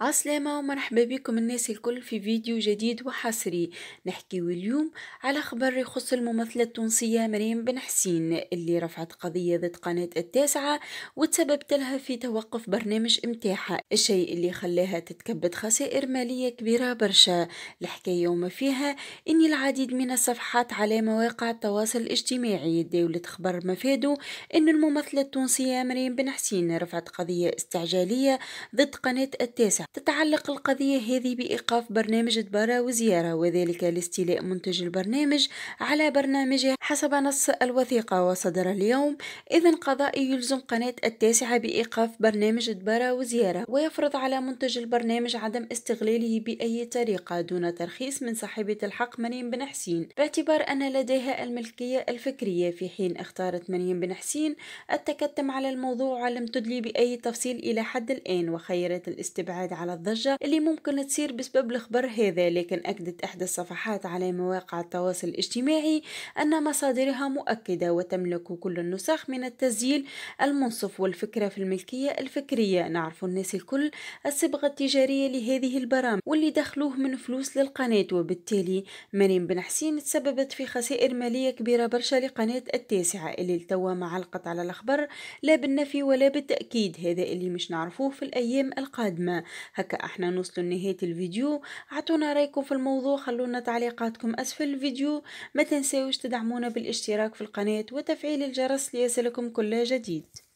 عسلامة ومرحبا بكم الناس الكل في فيديو جديد وحصري نحكي اليوم على خبر يخص الممثلة التونسية مريم بن حسين اللي رفعت قضية ضد قناة التاسعة وتسببت لها في توقف برنامج امتاحة الشيء اللي خلاها تتكبد خسائر مالية كبيرة برشا الحكاية وما فيها ان العديد من الصفحات على مواقع التواصل الاجتماعي داولت خبر مفادو ان الممثلة التونسية مريم بن حسين رفعت قضية استعجالية ضد قناة التاسعة تتعلق القضية هذه بإيقاف برنامج دبارة وزيارة وذلك لاستيلاء منتج البرنامج على برنامجه حسب نص الوثيقة وصدر اليوم إذن قضائي يلزم قناة التاسعة بإيقاف برنامج دبارة وزيارة ويفرض على منتج البرنامج عدم استغلاله بأي طريقة دون ترخيص من صاحبة الحق مريم بن حسين باعتبار أن لديها الملكية الفكرية في حين اختارت مريم بن حسين التكتم على الموضوع ولم تدلي بأي تفصيل إلى حد الآن وخيرت الاستبعاد على على الضجة اللي ممكن تصير بسبب الخبر هذا لكن أكدت إحدى الصفحات على مواقع التواصل الاجتماعي أن مصادرها مؤكدة وتملك كل النسخ من التسجيل المنصف والفكرة في الملكية الفكرية نعرف الناس الكل الصبغة التجارية لهذه البرامج واللي دخلوه من فلوس للقناة وبالتالي مريم بن حسين تسببت في خسائر مالية كبيرة برشا لقناة التاسعة اللي التوا ما علقت على الأخبار لا بالنفي ولا بالتأكيد هذا اللي مش نعرفوه في الأيام القادمة هكا احنا نوصلوا لنهاية الفيديو اعطونا رايكم في الموضوع خلونا تعليقاتكم اسفل الفيديو ما تنسوش تدعمونا بالاشتراك في القناة وتفعيل الجرس ليصلكم كل جديد